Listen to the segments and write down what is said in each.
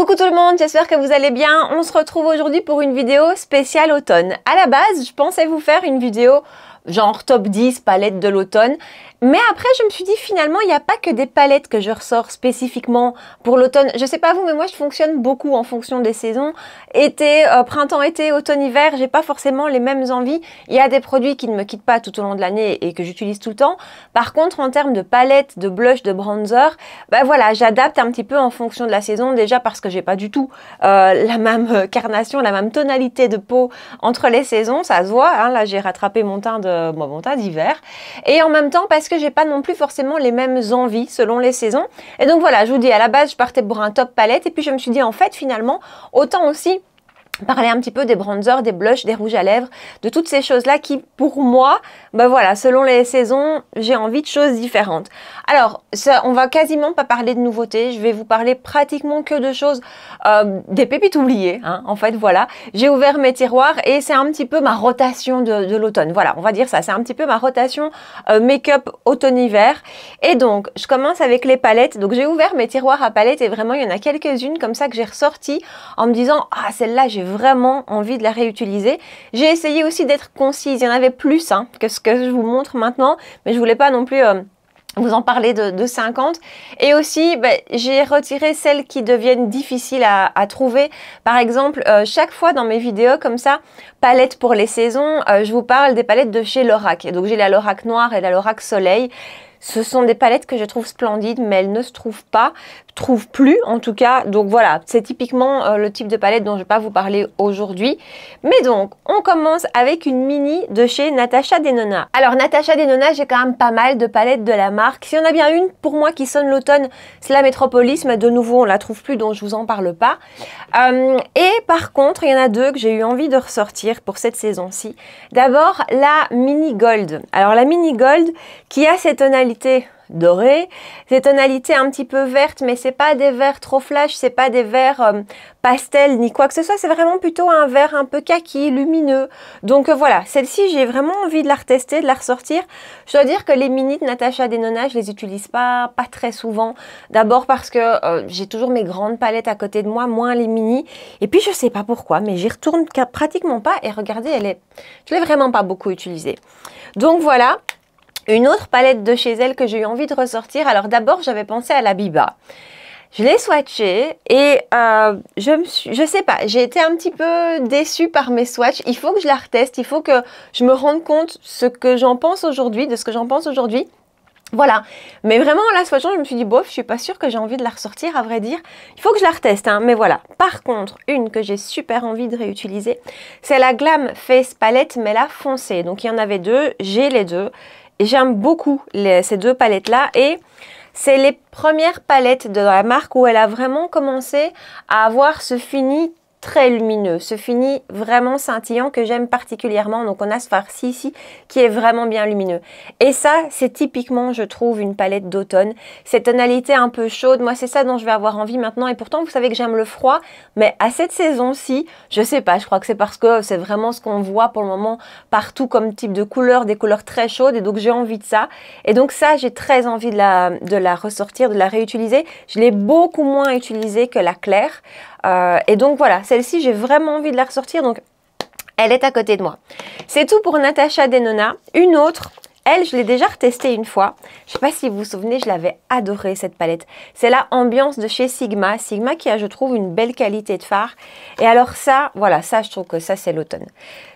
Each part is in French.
Coucou tout le monde, j'espère que vous allez bien. On se retrouve aujourd'hui pour une vidéo spéciale automne. À la base, je pensais vous faire une vidéo genre top 10 palettes de l'automne. Mais après, je me suis dit finalement, il n'y a pas que des palettes que je ressors spécifiquement pour l'automne. Je sais pas vous, mais moi je fonctionne beaucoup en fonction des saisons. Été, euh, printemps, été, automne, hiver, j'ai pas forcément les mêmes envies. Il y a des produits qui ne me quittent pas tout au long de l'année et que j'utilise tout le temps. Par contre, en termes de palettes, de blush, de bronzer, ben voilà, j'adapte un petit peu en fonction de la saison. Déjà parce que j'ai pas du tout euh, la même carnation, la même tonalité de peau entre les saisons. Ça se voit. Hein. là, j'ai rattrapé mon teint de mon teint d'hiver. Et en même temps parce que que j'ai pas non plus forcément les mêmes envies selon les saisons. Et donc voilà, je vous dis, à la base, je partais pour un top palette et puis je me suis dit, en fait, finalement, autant aussi parler un petit peu des bronzers, des blushs, des rouges à lèvres, de toutes ces choses-là qui, pour moi, ben voilà, selon les saisons, j'ai envie de choses différentes. Alors, ça, on va quasiment pas parler de nouveautés, je vais vous parler pratiquement que de choses, euh, des pépites oubliées, hein. en fait, voilà. J'ai ouvert mes tiroirs et c'est un petit peu ma rotation de, l'automne, voilà, on va dire ça, c'est un petit peu ma rotation euh, make-up automne-hiver. Et donc, je commence avec les palettes, donc j'ai ouvert mes tiroirs à palettes et vraiment, il y en a quelques-unes comme ça que j'ai ressorti en me disant, ah, celle-là, j'ai vraiment envie de la réutiliser. J'ai essayé aussi d'être concise, il y en avait plus hein, que ce que je vous montre maintenant, mais je voulais pas non plus... Euh, vous en parler de, 50. Et aussi, bah, j'ai retiré celles qui deviennent difficiles à, trouver. Par exemple, euh, chaque fois dans mes vidéos comme ça, palettes pour les saisons, euh, je vous parle des palettes de chez Lorac. donc j'ai la Lorac noire et la Lorac soleil. Ce sont des palettes que je trouve splendides, mais elles ne se trouvent pas, trouvent plus en tout cas. Donc voilà, c'est typiquement euh, le type de palette dont je ne vais pas vous parler aujourd'hui. Mais donc, on commence avec une mini de chez Natacha Denona. Alors Natacha Denona, j'ai quand même pas mal de palettes de la marque. Si on a bien une pour moi qui sonne l'automne, c'est la Metropolis mais de nouveau, on la trouve plus, donc je vous en parle pas. Euh, et par contre, il y en a deux que j'ai eu envie de ressortir pour cette saison-ci. D'abord, la Mini Gold. Alors la Mini Gold qui a cette tonalité doré dorée, des tonalités un petit peu vertes, mais c'est pas des verts trop flash, c'est pas des verts euh, pastel ni quoi que ce soit, c'est vraiment plutôt un vert un peu kaki, lumineux. Donc euh, voilà, celle-ci j'ai vraiment envie de la retester, de la ressortir. Je dois dire que les mini de Natacha Denona, je les utilise pas, pas très souvent. D'abord parce que euh, j'ai toujours mes grandes palettes à côté de moi, moins les mini. Et puis je sais pas pourquoi, mais j'y retourne pratiquement pas. Et regardez, elle est, je l'ai vraiment pas beaucoup utilisée. Donc voilà, une autre palette de chez elle que j'ai eu envie de ressortir. Alors d'abord, j'avais pensé à la Biba. Je l'ai swatchée et euh, je me sais pas, j'ai été un petit peu déçue par mes swatchs. Il faut que je la reteste, il faut que je me rende compte ce que j'en pense aujourd'hui, de ce que j'en pense aujourd'hui. Voilà, mais vraiment en la swatchant, je me suis dit bof, je suis pas sûre que j'ai envie de la ressortir à vrai dire. Il faut que je la reteste, hein. mais voilà. Par contre, une que j'ai super envie de réutiliser, c'est la Glam Face Palette, mais la foncée. Donc il y en avait deux, j'ai les deux j'aime beaucoup ces deux palettes-là. Et c'est les premières palettes de la marque où elle a vraiment commencé à avoir ce fini très lumineux, ce fini vraiment scintillant que j'aime particulièrement. Donc on a ce farci ici qui est vraiment bien lumineux. Et ça, c'est typiquement, je trouve, une palette d'automne. Cette tonalité un peu chaude, moi c'est ça dont je vais avoir envie maintenant. Et pourtant, vous savez que j'aime le froid, mais à cette saison-ci, je sais pas, je crois que c'est parce que c'est vraiment ce qu'on voit pour le moment partout comme type de couleur, des couleurs très chaudes. Et donc j'ai envie de ça. Et donc ça, j'ai très envie de la, de la ressortir, de la réutiliser. Je l'ai beaucoup moins utilisée que la claire. Euh, et donc voilà, celle-ci, j'ai vraiment envie de la ressortir. Donc, elle est à côté de moi. C'est tout pour Natacha Denona. Une autre, elle, je l'ai déjà retestée une fois. Je ne sais pas si vous vous souvenez, je l'avais adorée cette palette. C'est la Ambiance de chez Sigma. Sigma qui a, je trouve, une belle qualité de phare. Et alors ça, voilà, ça, je trouve que ça, c'est l'automne.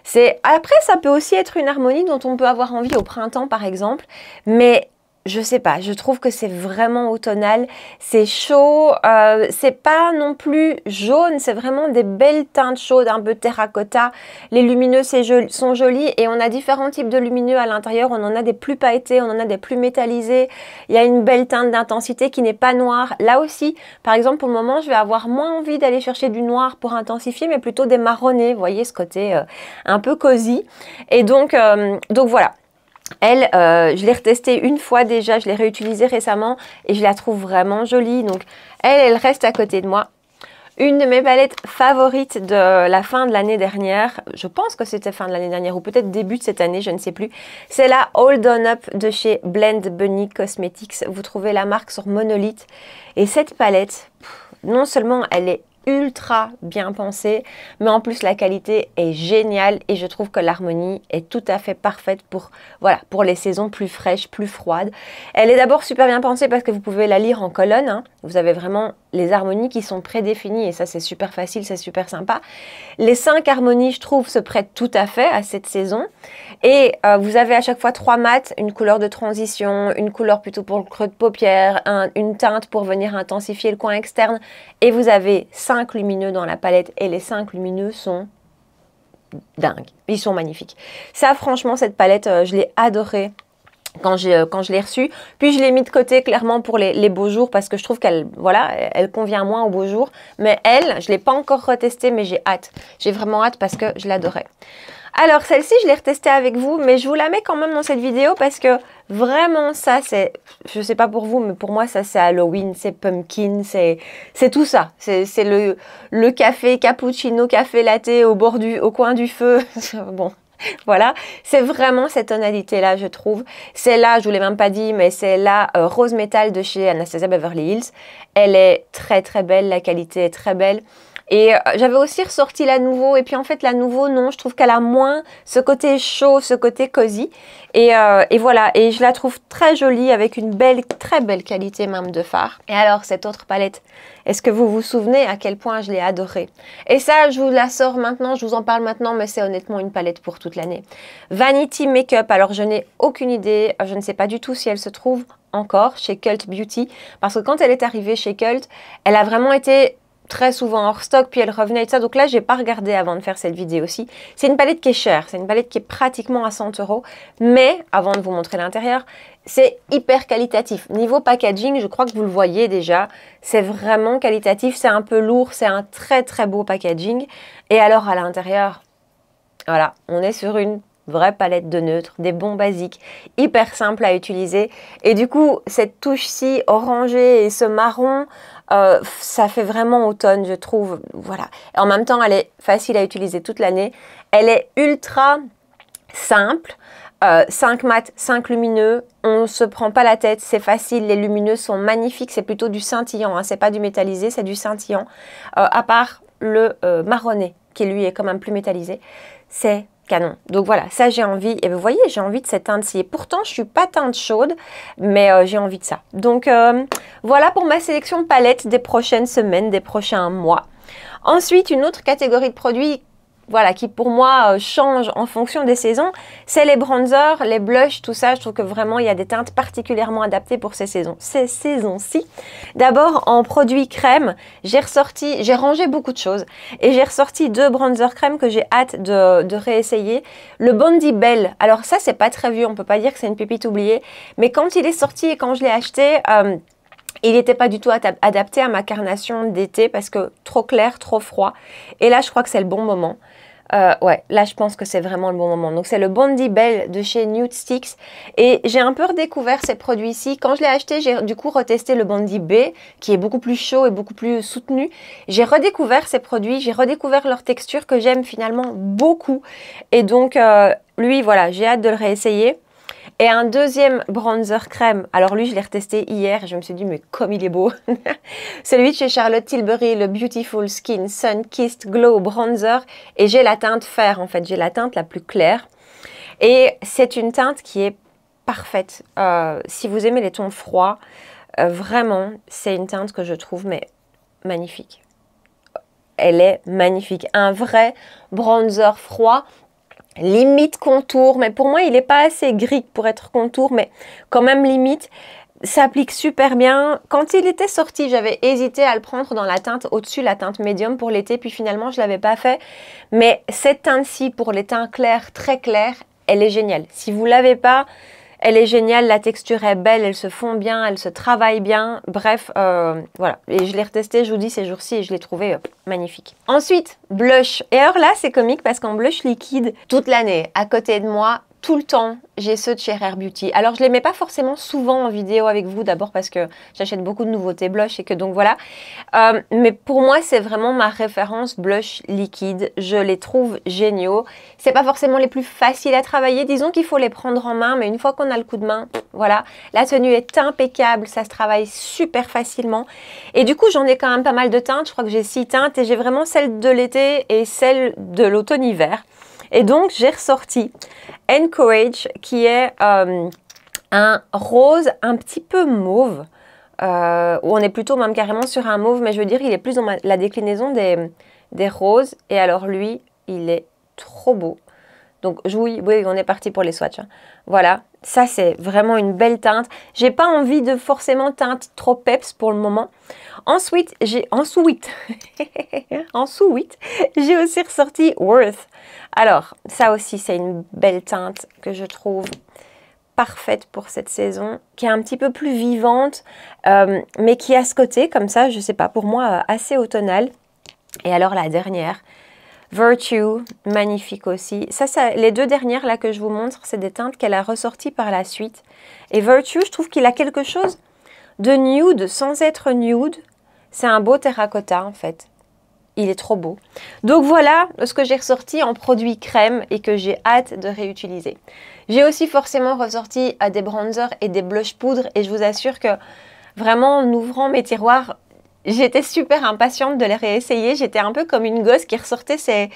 C'est Après, ça peut aussi être une harmonie dont on peut avoir envie au printemps, par exemple. Mais je sais pas, je trouve que c'est vraiment automnal, c'est chaud, euh, c'est pas non plus jaune, c'est vraiment des belles teintes chaudes, un peu terracotta. Les lumineux sont jolis et on a différents types de lumineux à l'intérieur, on en a des plus pailletés, on en a des plus métallisés, il y a une belle teinte d'intensité qui n'est pas noire. Là aussi, par exemple, pour le moment, je vais avoir moins envie d'aller chercher du noir pour intensifier, mais plutôt des marronnés, vous voyez, ce côté euh, un peu cosy. Et donc, euh, donc voilà, elle, euh, je l'ai retestée une fois déjà, je l'ai réutilisée récemment et je la trouve vraiment jolie. Donc elle, elle reste à côté de moi. Une de mes palettes favorites de la fin de l'année dernière, je pense que c'était fin de l'année dernière ou peut-être début de cette année, je ne sais plus, c'est la Hold On Up de chez Blend Bunny Cosmetics. Vous trouvez la marque sur Monolith. Et cette palette, non seulement elle est ultra bien pensé, mais en plus la qualité est géniale et je trouve que l'harmonie est tout à fait parfaite pour voilà pour les saisons plus fraîches, plus froides. Elle est d'abord super bien pensée parce que vous pouvez la lire en colonne. Hein. Vous avez vraiment les harmonies qui sont prédéfinies, et ça c'est super facile, c'est super sympa. Les cinq harmonies, je trouve, se prêtent tout à fait à cette saison. Et euh, vous avez à chaque fois trois mats, une couleur de transition, une couleur plutôt pour le creux de paupière, une teinte pour venir intensifier le coin externe. Et vous avez cinq lumineux dans la palette, et les cinq lumineux sont dingues. Ils sont magnifiques. Ça, franchement, cette palette, euh, je l'ai adorée quand, euh, quand je l'ai reçue. Puis je l'ai mis de côté clairement pour les, les beaux jours parce que je trouve qu'elle voilà, elle convient moins aux beaux jours. Mais elle, je ne l'ai pas encore retestée, mais j'ai hâte. J'ai vraiment hâte parce que je l'adorais. Alors celle-ci, je l'ai retestée avec vous, mais je vous la mets quand même dans cette vidéo parce que vraiment ça, c'est, je sais pas pour vous, mais pour moi ça c'est Halloween, c'est pumpkin, c'est, c'est tout ça. C'est, le, le café cappuccino, café latte au bord du, au coin du feu. bon, voilà, c'est vraiment cette tonalité-là, je trouve. C'est là, je vous l'ai même pas dit, mais c'est la euh, Rose métal de chez Anastasia Beverly Hills. Elle est très très belle, la qualité est très belle. Et euh, j'avais aussi ressorti la nouveau. Et puis en fait, la nouveau, non, je trouve qu'elle a moins ce côté chaud, ce côté cosy. Et, euh, voilà. Et je la trouve très jolie avec une belle, très belle qualité même de fard. Et alors, cette autre palette, est-ce que vous vous souvenez à quel point je l'ai adorée Et ça, je vous la sors maintenant, je vous en parle maintenant, mais c'est honnêtement une palette pour toute l'année. Vanity Makeup. Alors, je n'ai aucune idée. Je ne sais pas du tout si elle se trouve encore chez Cult Beauty parce que quand elle est arrivée chez Cult, elle a vraiment été très souvent hors stock, puis elle revenait et tout ça. Donc là, j'ai pas regardé avant de faire cette vidéo aussi. C'est une palette qui est chère, c'est une palette qui est pratiquement à 100 euros. Mais avant de vous montrer l'intérieur, c'est hyper qualitatif. Niveau packaging, je crois que vous le voyez déjà, c'est vraiment qualitatif. C'est un peu lourd, c'est un très très beau packaging. Et alors à l'intérieur, voilà, on est sur une vraie palette de neutre, des bons basiques, hyper simples à utiliser. Et du coup, cette touche-ci orangée et ce marron, euh, ça fait vraiment automne, je trouve. Voilà. en même temps, elle est facile à utiliser toute l'année. Elle est ultra simple. 5 mat, 5 lumineux, on ne se prend pas la tête, c'est facile, les lumineux sont magnifiques, c'est plutôt du scintillant, hein. c'est pas du métallisé, c'est du scintillant, euh, à part le euh, marronné qui lui est quand même plus métallisé. C'est canon. Donc voilà, ça j'ai envie. Et vous voyez, j'ai envie de cette teinte-ci. Et pourtant, je suis pas teinte chaude, mais euh, j'ai envie de ça. Donc euh, voilà pour ma sélection palette des prochaines semaines, des prochains mois. Ensuite, une autre catégorie de produits voilà, qui pour moi euh, change en fonction des saisons, c'est les bronzers, les blushs, tout ça. Je trouve que vraiment il y a des teintes particulièrement adaptées pour ces saisons, ces saisons-ci. D'abord en produits crème, j'ai ressorti, j'ai rangé beaucoup de choses et j'ai ressorti deux bronzers crème que j'ai hâte de, de, réessayer. Le Bondi Belle. alors ça c'est pas très vieux, on peut pas dire que c'est une pépite oubliée, mais quand il est sorti et quand je l'ai acheté, euh, il n'était pas du tout adapté à ma carnation d'été parce que trop clair, trop froid. Et là, je crois que c'est le bon moment. Euh, ouais, là je pense que c'est vraiment le bon moment. Donc c'est le Bondi Bell de chez Nude Sticks et j'ai un peu redécouvert ces produits-ci. Quand je l'ai acheté, j'ai du coup retesté le Bondi B qui est beaucoup plus chaud et beaucoup plus soutenu. J'ai redécouvert ces produits, j'ai redécouvert leur texture que j'aime finalement beaucoup et donc euh, lui voilà, j'ai hâte de le réessayer. Et un deuxième bronzer crème. Alors lui, je l'ai retesté hier je me suis dit, mais comme il est beau. Celui de chez Charlotte Tilbury, le Beautiful Skin Sun Kissed Glow Bronzer. Et j'ai la teinte fer, en fait. J'ai la teinte la plus claire. Et c'est une teinte qui est parfaite. Euh, si vous aimez les tons froids, euh, vraiment, c'est une teinte que je trouve mais magnifique. Elle est magnifique. Un vrai bronzer froid limite contour, mais pour moi il n'est pas assez gris pour être contour, mais quand même limite s'applique super bien. Quand il était sorti, j'avais hésité à le prendre dans la teinte au-dessus, la teinte médium pour l'été, puis finalement je ne l'avais pas fait. Mais cette teinte-ci, pour les teints clairs, très clairs, elle est géniale. Si vous l'avez pas, elle est géniale, la texture est belle, elle se fond bien, elle se travaille bien. Bref, euh, voilà. Et je l'ai retestée, je vous dis, ces jours-ci, et je l'ai trouvé euh, magnifique. Ensuite, blush. Et alors là, c'est comique parce qu'en blush liquide, toute l'année, à côté de moi, tout le temps, j'ai ceux de chez Air Beauty. Alors, je les mets pas forcément souvent en vidéo avec vous, d'abord parce que j'achète beaucoup de nouveautés blush et que donc voilà. Euh, mais pour moi, c'est vraiment ma référence blush liquide. Je les trouve géniaux. C'est pas forcément les plus faciles à travailler. Disons qu'il faut les prendre en main, mais une fois qu'on a le coup de main, voilà. La tenue est impeccable, ça se travaille super facilement. Et du coup, j'en ai quand même pas mal de teintes. Je crois que j'ai six teintes et j'ai vraiment celle de l'été et celle de l'automne-hiver. Et donc, j'ai ressorti Encourage, qui est euh, un rose un petit peu mauve, euh, où on est plutôt même carrément sur un mauve, mais je veux dire, il est plus dans la déclinaison des roses. Et alors, lui, il est trop beau. Donc oui, oui, on est parti pour les swatchs. Hein. Voilà, ça c'est vraiment une belle teinte. J'ai pas envie de forcément teinte trop peps pour le moment. Ensuite, j'ai en sous ensuite, j'ai aussi ressorti Worth. Alors ça aussi c'est une belle teinte que je trouve parfaite pour cette saison, qui est un petit peu plus vivante, euh, mais qui a ce côté comme ça, je sais pas, pour moi euh, assez automnal. Et alors la dernière, Virtue, magnifique aussi. Ça, ça, les deux dernières là que je vous montre, c'est des teintes qu'elle a ressorties par la suite. Et Virtue, je trouve qu'il a quelque chose de nude sans être nude. C'est un beau terracotta en fait. Il est trop beau. Donc voilà ce que j'ai ressorti en produit crème et que j'ai hâte de réutiliser. J'ai aussi forcément ressorti à des bronzers et des blush poudres et je vous assure que vraiment en ouvrant mes tiroirs, J'étais super impatiente de les réessayer. J'étais un peu comme une gosse qui ressortait ses,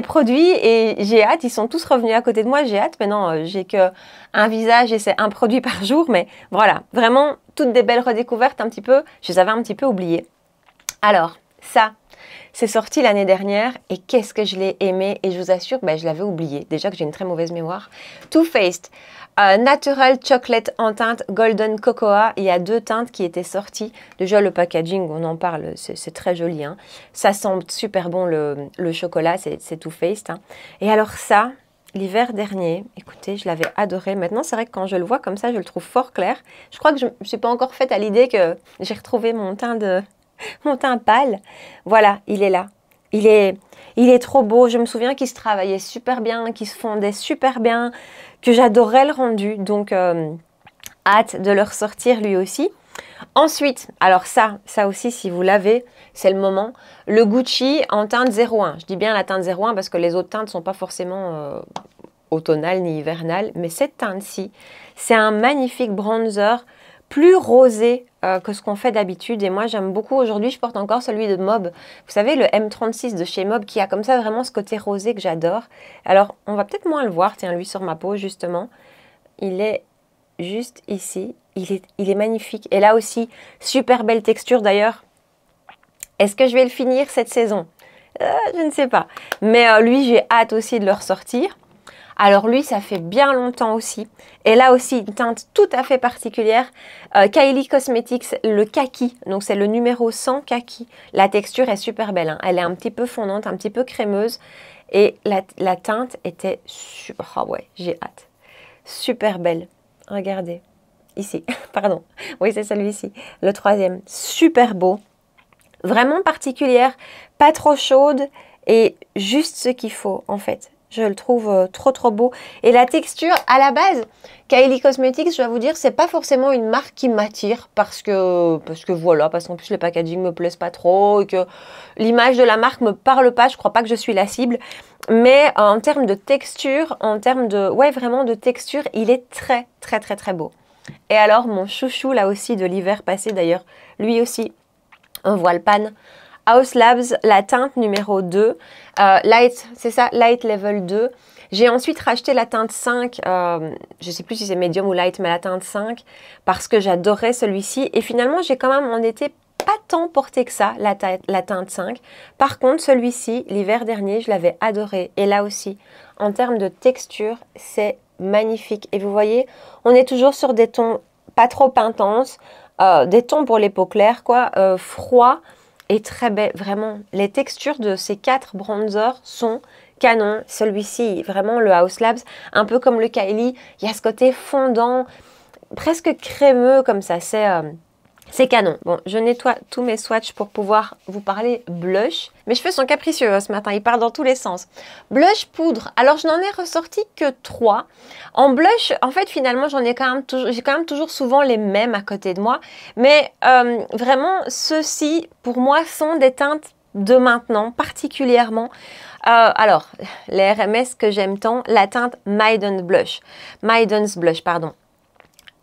produits et j'ai hâte. Ils sont tous revenus à côté de moi. J'ai hâte. Maintenant, euh, j'ai que un visage et c'est un produit par jour. Mais voilà, vraiment toutes des belles redécouvertes un petit peu. Je les avais un petit peu oubliées. Alors, ça, c'est sorti l'année dernière et qu'est-ce que je l'ai aimé et je vous assure, ben, je l'avais oublié. Déjà que j'ai une très mauvaise mémoire. Too Faced. Natural Chocolate en teinte Golden Cocoa. Il y a deux teintes qui étaient sorties. Déjà, le packaging, on en parle, c'est très joli. Hein. Ça sent super bon le, chocolat, c'est tout faced. Hein. Et alors ça, l'hiver dernier, écoutez, je l'avais adoré. Maintenant, c'est vrai que quand je le vois comme ça, je le trouve fort clair. Je crois que je ne suis pas encore faite à l'idée que j'ai retrouvé mon teint de mon teint pâle. Voilà, il est là. Il est, il est trop beau. Je me souviens qu'il se travaillait super bien, qu'il se fondait super bien, que j'adorais le rendu. Donc, euh, hâte de le ressortir lui aussi. Ensuite, alors ça, ça aussi, si vous l'avez, c'est le moment. Le Gucci en teinte 01. Je dis bien la teinte 01 parce que les autres teintes ne sont pas forcément euh, automnales ni hivernales. Mais cette teinte-ci, c'est un magnifique bronzer plus rosé euh, que ce qu'on fait d'habitude. Et moi, j'aime beaucoup. Aujourd'hui, je porte encore celui de Mob. Vous savez, le M36 de chez Mob qui a comme ça vraiment ce côté rosé que j'adore. Alors, on va peut-être moins le voir, tiens, lui sur ma peau, justement. Il est juste ici. Il est, il est magnifique. Et là aussi, super belle texture d'ailleurs. Est-ce que je vais le finir cette saison euh, Je ne sais pas. Mais euh, lui, j'ai hâte aussi de le ressortir. Alors lui, ça fait bien longtemps aussi. Et là aussi, une teinte tout à fait particulière. Euh, Kylie Cosmetics, le kaki. Donc c'est le numéro 100 kaki. La texture est super belle. Hein. Elle est un petit peu fondante, un petit peu crémeuse. Et la, teinte était super... Ah oh ouais, j'ai hâte. Super belle. Regardez. Ici, pardon. Oui, c'est celui-ci. Le troisième. Super beau. Vraiment particulière. Pas trop chaude. Et juste ce qu'il faut, en fait. Je le trouve euh, trop trop beau. Et la texture, à la base, Kylie Cosmetics, je vais vous dire, c'est pas forcément une marque qui m'attire parce que, parce que voilà, parce qu'en plus les packaging me plaisent pas trop et que l'image de la marque me parle pas. Je crois pas que je suis la cible. Mais euh, en termes de texture, en termes de, ouais, vraiment de texture, il est très très très très beau. Et alors, mon chouchou là aussi de l'hiver passé d'ailleurs, lui aussi, un voile panne. House Labs, la teinte numéro 2. Euh, light, c'est ça, Light Level 2. J'ai ensuite racheté la teinte 5, euh, je ne sais plus si c'est Medium ou Light, mais la teinte 5, parce que j'adorais celui-ci. Et finalement, j'ai quand même en été pas tant porté que ça, la, la teinte 5. Par contre, celui-ci, l'hiver dernier, je l'avais adoré. Et là aussi, en termes de texture, c'est magnifique. Et vous voyez, on est toujours sur des tons pas trop intenses, euh, des tons pour les peaux claires, quoi, euh, froids, est très belle, vraiment. Les textures de ces quatre bronzers sont canon. Celui-ci, vraiment le House Labs, un peu comme le Kylie, il y a ce côté fondant, presque crémeux comme ça. C'est euh, c'est canon. Bon, je nettoie tous mes swatches pour pouvoir vous parler blush. Mes cheveux sont capricieux hein, ce matin, ils partent dans tous les sens. Blush poudre. Alors, je n'en ai ressorti que trois. En blush, en fait, finalement, j'en ai quand même toujours, j'ai quand même toujours souvent les mêmes à côté de moi. Mais euh, vraiment, ceux-ci, pour moi, sont des teintes de maintenant particulièrement. Euh, alors, les RMS que j'aime tant, la teinte Maiden's Blush. Maiden's Blush, pardon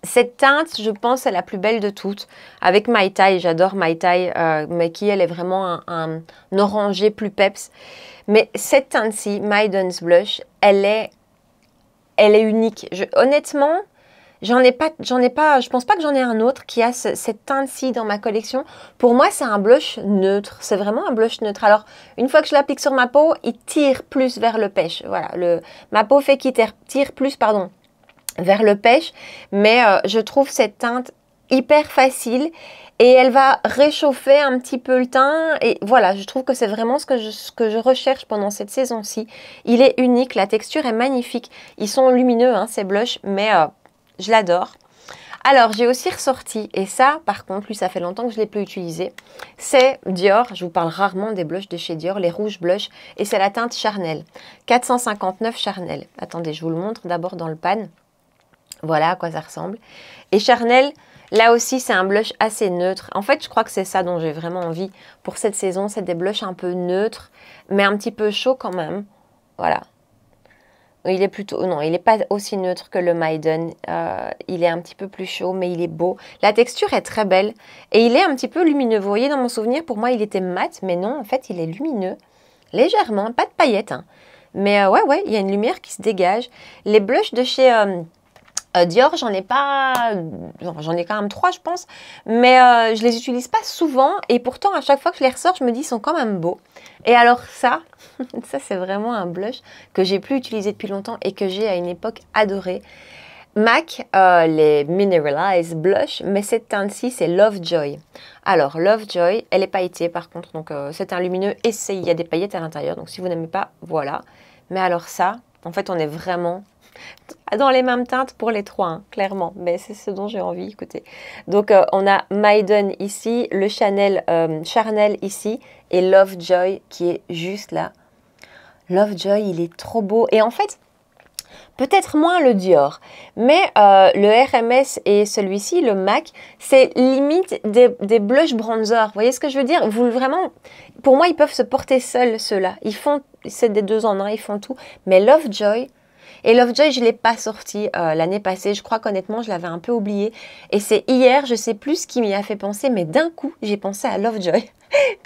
cette teinte, je pense, est la plus belle de toutes. Avec My Tai, j'adore My Tai, euh, mais qui elle est vraiment un, orangé plus peps. Mais cette teinte-ci, Maiden's Blush, elle est, elle est unique. Je, honnêtement, j'en ai pas, j'en ai pas, je pense pas que j'en ai un autre qui a cette teinte-ci dans ma collection. Pour moi, c'est un blush neutre. C'est vraiment un blush neutre. Alors, une fois que je l'applique sur ma peau, il tire plus vers le pêche. Voilà, le, ma peau fait qu'il tire plus, pardon, vers le pêche, mais euh, je trouve cette teinte hyper facile et elle va réchauffer un petit peu le teint et voilà je trouve que c'est vraiment ce que, je, que je recherche pendant cette saison-ci il est unique, la texture est magnifique ils sont lumineux hein, ces blushs mais euh, je l'adore alors j'ai aussi ressorti et ça par contre lui ça fait longtemps que je ne l'ai plus utilisé c'est Dior, je vous parle rarement des blushs de chez Dior, les rouges blushs et c'est la teinte Charnel, 459 Charnel attendez je vous le montre d'abord dans le pan voilà à quoi ça ressemble. Et Charnel, là aussi, c'est un blush assez neutre. En fait, je crois que c'est ça dont j'ai vraiment envie pour cette saison. C'est des blushs un peu neutres, mais un petit peu chauds quand même. Voilà. Il est plutôt... Non, il n'est pas aussi neutre que le Maiden. Euh, il est un petit peu plus chaud, mais il est beau. La texture est très belle. Et il est un petit peu lumineux. Vous voyez, dans mon souvenir, pour moi, il était mat. Mais non, en fait, il est lumineux. Légèrement. Pas de paillettes. Hein. Mais euh, ouais, ouais, il y a une lumière qui se dégage. Les blushs de chez... Euh, euh, Dior, j'en ai pas, j'en ai quand même trois, je pense, mais euh, je les utilise pas souvent et pourtant à chaque fois que je les ressors, je me dis ils sont quand même beaux. Et alors ça, ça c'est vraiment un blush que j'ai plus utilisé depuis longtemps et que j'ai à une époque adoré. MAC, euh, les Mineralize Blush, mais cette teinte-ci, c'est Love Joy. Alors, Love Joy, elle est pailletée par contre, donc c'est un lumineux et il y a des paillettes à l'intérieur, donc si vous n'aimez pas, voilà. Mais alors ça, en fait, on est vraiment dans les mêmes teintes pour les trois, hein, clairement. Mais c'est ce dont j'ai envie, écoutez. Donc, euh, on a Maiden ici, le Chanel, euh, Charnel ici, et Lovejoy qui est juste là. Lovejoy, il est trop beau. Et en fait, peut-être moins le Dior, mais euh, le RMS et celui-ci, le MAC, c'est limite des, blush bronzers. Vous voyez ce que je veux dire Vous vraiment, pour moi, ils peuvent se porter seuls ceux-là. Ils font, c'est des deux en un, ils font tout. Mais Lovejoy, et Lovejoy, je ne l'ai pas sorti euh, l'année passée. Je crois qu'honnêtement, je l'avais un peu oublié. Et c'est hier, je sais plus ce qui m'y a fait penser, mais d'un coup, j'ai pensé à Lovejoy.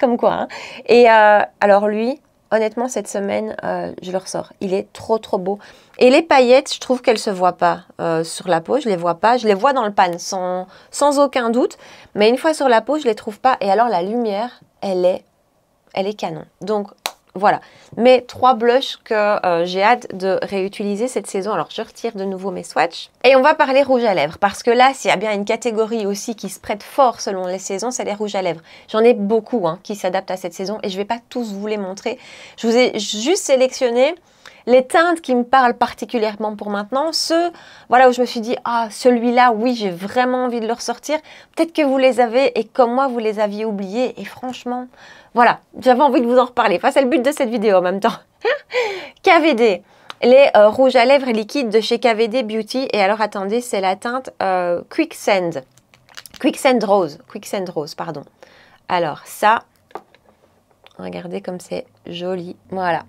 Comme quoi. Hein. Et euh, alors lui, honnêtement, cette semaine, euh, je le ressors. Il est trop, trop beau. Et les paillettes, je trouve qu'elles ne se voient pas sur la peau. Je les vois pas. Je les vois dans le pan, sans, sans aucun doute. Mais une fois sur la peau, je les trouve pas. Et alors, la lumière, elle est, elle est canon. Donc, voilà, mes trois blushs que euh, j'ai hâte de réutiliser cette saison. Alors je retire de nouveau mes swatchs. Et on va parler rouge à lèvres parce que là, s'il y a bien une catégorie aussi qui se prête fort selon les saisons, c'est les rouges à lèvres. J'en ai beaucoup hein, qui s'adaptent à cette saison et je ne vais pas tous vous les montrer. Je vous ai juste sélectionné les teintes qui me parlent particulièrement pour maintenant, ceux voilà, où je me suis dit, ah, celui-là, oui, j'ai vraiment envie de le ressortir. Peut-être que vous les avez et comme moi, vous les aviez oubliés. Et franchement, voilà, j'avais envie de vous en reparler. Enfin, c'est le but de cette vidéo en même temps. KVD, les euh, rouges à lèvres liquides de chez KVD Beauty. Et alors, attendez, c'est la teinte euh, Quicksand. Quicksand Rose. Quicksand Rose, pardon. Alors, ça, regardez comme c'est joli. Voilà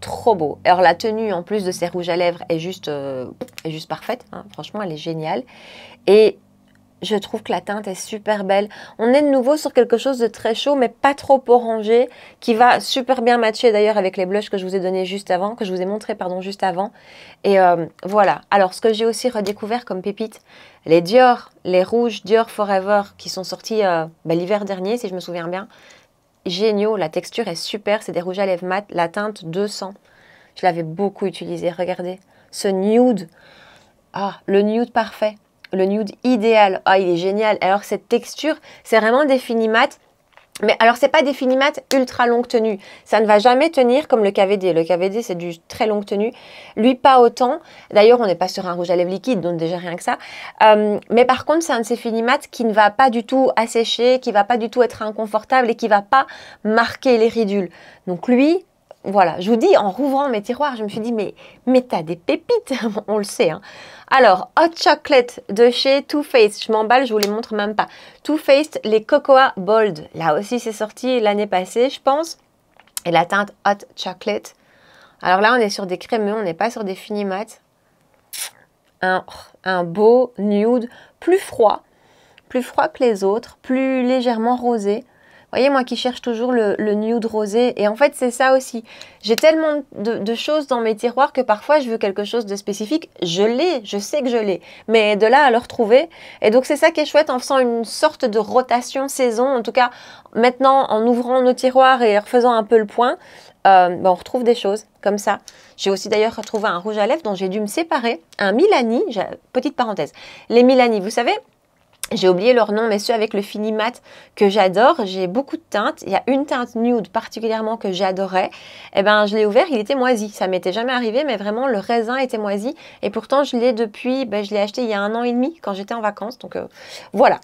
trop beau. Alors la tenue en plus de ces rouges à lèvres est juste, euh, juste parfaite. Hein. Franchement, elle est géniale. Et je trouve que la teinte est super belle. On est de nouveau sur quelque chose de très chaud, mais pas trop orangé, qui va super bien matcher d'ailleurs avec les blushs que je vous ai donnés juste avant, que je vous ai montré pardon juste avant. Et euh, voilà. Alors ce que j'ai aussi redécouvert comme pépite, les Dior, les rouges Dior Forever qui sont sortis euh, bah, l'hiver dernier, si je me souviens bien géniaux. La texture est super. C'est des rouges à lèvres mat. La teinte 200. Je l'avais beaucoup utilisé. Regardez. Ce nude. Ah, le nude parfait. Le nude idéal. Ah, il est génial. Alors, cette texture, c'est vraiment défini mat. Mais alors, c'est pas des finimat ultra longue tenue. Ça ne va jamais tenir comme le KVD. Le KVD, c'est du très longue tenue. Lui, pas autant. D'ailleurs, on n'est pas sur un rouge à lèvres liquide, donc déjà rien que ça. Euh, mais par contre, c'est un de ces qui ne va pas du tout assécher, qui va pas du tout être inconfortable et qui va pas marquer les ridules. Donc lui, voilà, je vous dis, en rouvrant mes tiroirs, je me suis dit, mais, mais t'as des pépites, on le sait. Hein. Alors, Hot Chocolate de chez Too Faced, je m'emballe, je vous les montre même pas. Too Faced, les Cocoa Bold, là aussi c'est sorti l'année passée, je pense. Et la teinte Hot Chocolate. Alors là, on est sur des crémeux, on n'est pas sur des finis Un, un beau nude, plus froid, plus froid que les autres, plus légèrement rosé voyez, moi qui cherche toujours le, nude rosé. Et en fait, c'est ça aussi. J'ai tellement de, choses dans mes tiroirs que parfois, je veux quelque chose de spécifique. Je l'ai, je sais que je l'ai. Mais de là à le retrouver. Et donc, c'est ça qui est chouette en faisant une sorte de rotation saison. En tout cas, maintenant, en ouvrant nos tiroirs et en faisant un peu le point, euh, ben, on retrouve des choses comme ça. J'ai aussi d'ailleurs retrouvé un rouge à lèvres dont j'ai dû me séparer, un Milani, petite parenthèse. Les Milani, vous savez, j'ai oublié leur nom, mais ceux avec le fini mat que j'adore. J'ai beaucoup de teintes. Il y a une teinte nude particulièrement que j'adorais. Eh ben, je l'ai ouvert, il était moisi. Ça m'était jamais arrivé, mais vraiment le raisin était moisi. Et pourtant, je l'ai depuis. Ben, je l'ai acheté il y a un an et demi quand j'étais en vacances. Donc euh, voilà.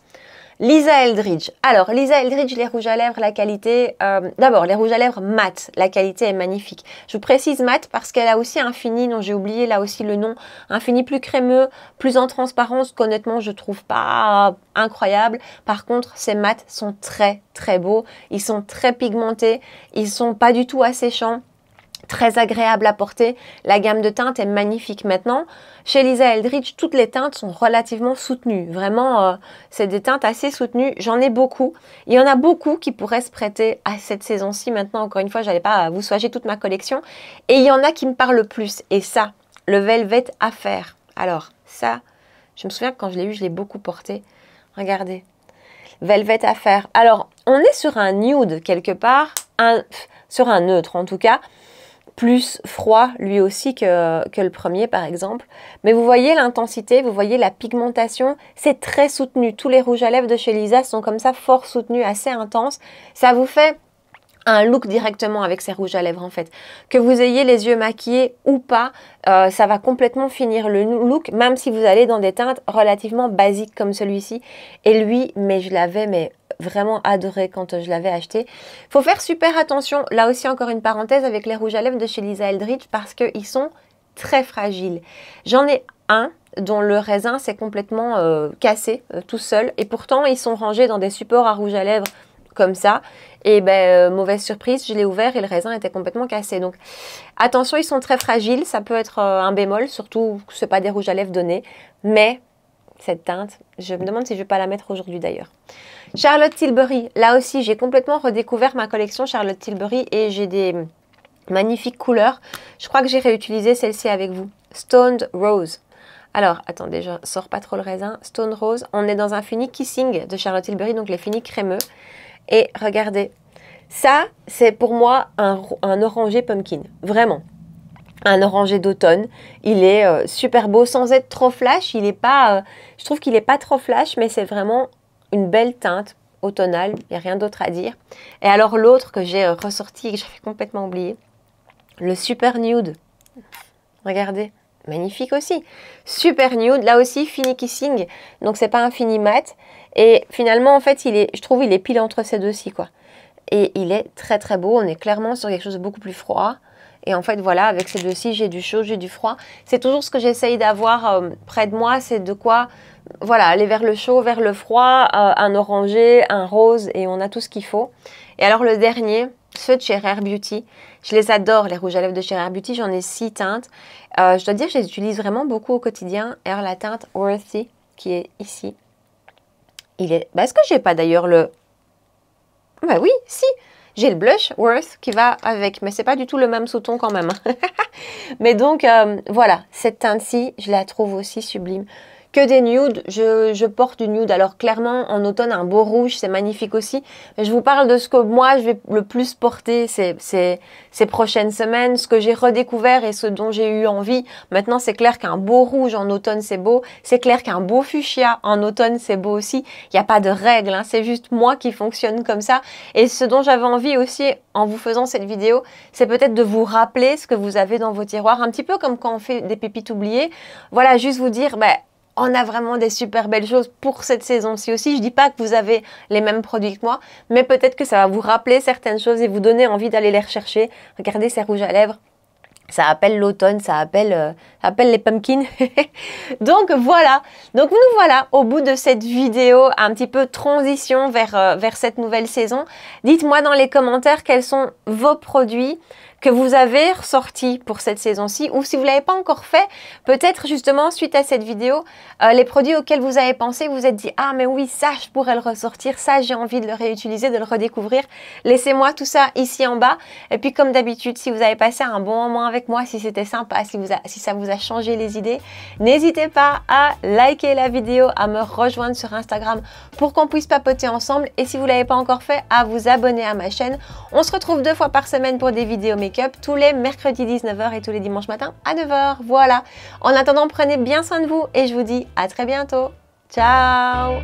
Lisa Eldridge. Alors, Lisa Eldridge, les rouges à lèvres, la qualité... Euh, d'abord, les rouges à lèvres mat, la qualité est magnifique. Je précise mat parce qu'elle a aussi un fini dont j'ai oublié là aussi le nom. Un fini plus crémeux, plus en transparence qu'honnêtement je trouve pas incroyable. Par contre, ces mats sont très très beaux. Ils sont très pigmentés. Ils sont pas du tout asséchants très agréable à porter. La gamme de teintes est magnifique maintenant. Chez Lisa Eldridge, toutes les teintes sont relativement soutenues. Vraiment, euh, c'est des teintes assez soutenues. J'en ai beaucoup. Il y en a beaucoup qui pourraient se prêter à cette saison-ci. Maintenant, encore une fois, je n'allais pas vous soigner toute ma collection. Et il y en a qui me parlent plus. Et ça, le Velvet Affair. Alors, ça, je me souviens que quand je l'ai eu, je l'ai beaucoup porté. Regardez. Velvet Affair. Alors, on est sur un nude quelque part, un, sur un neutre en tout cas plus froid lui aussi que, que le premier par exemple. Mais vous voyez l'intensité, vous voyez la pigmentation, c'est très soutenu. Tous les rouges à lèvres de chez Lisa sont comme ça fort soutenus, assez intenses. Ça vous fait un look directement avec ces rouges à lèvres en fait. Que vous ayez les yeux maquillés ou pas, euh, ça va complètement finir le look, même si vous allez dans des teintes relativement basiques comme celui-ci. Et lui, mais je l'avais mais vraiment adoré quand euh, je l'avais acheté. Faut faire super attention, là aussi encore une parenthèse, avec les rouges à lèvres de chez Lisa Eldridge parce qu'ils sont très fragiles. J'en ai un dont le raisin s'est complètement euh, cassé euh, tout seul et pourtant ils sont rangés dans des supports à rouge à lèvres comme ça. Et ben, mauvaise surprise, je l'ai ouvert et le raisin était complètement cassé. Donc attention, ils sont très fragiles, ça peut être un bémol, surtout que ce pas des rouges à lèvres donnés. Mais cette teinte, je me demande si je vais pas la mettre aujourd'hui d'ailleurs. Charlotte Tilbury, là aussi j'ai complètement redécouvert ma collection Charlotte Tilbury et j'ai des magnifiques couleurs. Je crois que j'ai réutilisé celle-ci avec vous. Stoned Rose. Alors, attendez, je sors pas trop le raisin. Stone Rose, on est dans un fini kissing de Charlotte Tilbury, donc les finis crémeux. Et regardez, ça, c'est pour moi un, orangé pumpkin, vraiment un orangé d'automne. Il est euh, super beau sans être trop flash. Il est pas, euh, je trouve qu'il n'est pas trop flash, mais c'est vraiment belle teinte automnale, il n'y a rien d'autre à dire. Et alors l'autre que j'ai euh, ressorti et que j'avais complètement oublié, le Super Nude. Regardez, magnifique aussi. Super Nude, là aussi fini kissing, donc c'est pas un fini mat. Et finalement en fait, il est, je trouve il est pile entre ces deux-ci quoi et il est très très beau. On est clairement sur quelque chose de beaucoup plus froid. Et en fait, voilà, avec ces deux-ci, j'ai du chaud, j'ai du froid. C'est toujours ce que j'essaye d'avoir euh, près de moi, c'est de quoi, voilà, aller vers le chaud, vers le froid, euh, un orangé, un rose, et on a tout ce qu'il faut. Et alors le dernier, ceux de chez Rare Beauty, je les adore, les rouges à lèvres de chez Rare Beauty, j'en ai six teintes. Euh, je dois dire, je les utilise vraiment beaucoup au quotidien. Et la teinte Worthy, qui est ici, il est... Bah, ce que j'ai pas d'ailleurs le bah oui, si j'ai le blush Worth qui va avec, mais c'est pas du tout le même sous-ton quand même. Hein. mais donc euh, voilà, cette teinte-ci, je la trouve aussi sublime que des nudes. Je, porte du nude. Alors clairement, en automne, un beau rouge, c'est magnifique aussi. Mais je vous parle de ce que moi, je vais le plus porter ces, prochaines semaines, ce que j'ai redécouvert et ce dont j'ai eu envie. Maintenant, c'est clair qu'un beau rouge en automne, c'est beau. C'est clair qu'un beau fuchsia en automne, c'est beau aussi. Il n'y a pas de règles hein. c'est juste moi qui fonctionne comme ça. Et ce dont j'avais envie aussi en vous faisant cette vidéo, c'est peut-être de vous rappeler ce que vous avez dans vos tiroirs, un petit peu comme quand on fait des pépites oubliées. Voilà, juste vous dire, ben, on a vraiment des super belles choses pour cette saison-ci aussi. Je ne dis pas que vous avez les mêmes produits que moi, mais peut-être que ça va vous rappeler certaines choses et vous donner envie d'aller les rechercher. Regardez ces rouges à lèvres. Ça appelle l'automne, ça appelle, euh, appelle les pumpkins. Donc voilà. Donc nous voilà au bout de cette vidéo, un petit peu transition vers, euh, vers cette nouvelle saison. Dites-moi dans les commentaires quels sont vos produits que vous avez ressorti pour cette saison-ci ou si vous ne l'avez pas encore fait, peut-être justement suite à cette vidéo, euh, les produits auxquels vous avez pensé, vous êtes dit « Ah mais oui, ça je pourrais le ressortir, ça j'ai envie de le réutiliser, de le redécouvrir ». Laissez-moi tout ça ici en bas et puis comme d'habitude, si vous avez passé un bon moment avec moi, si c'était sympa, si, si ça vous a changé les idées, n'hésitez pas à liker la vidéo, à me rejoindre sur Instagram pour qu'on puisse papoter ensemble et si vous ne l'avez pas encore fait, à vous abonner à ma chaîne. On se retrouve deux fois par semaine pour des vidéos tous les mercredis 19h et tous les dimanches matin à 9h. Voilà. En attendant, prenez bien soin de vous et je vous dis à très bientôt. Ciao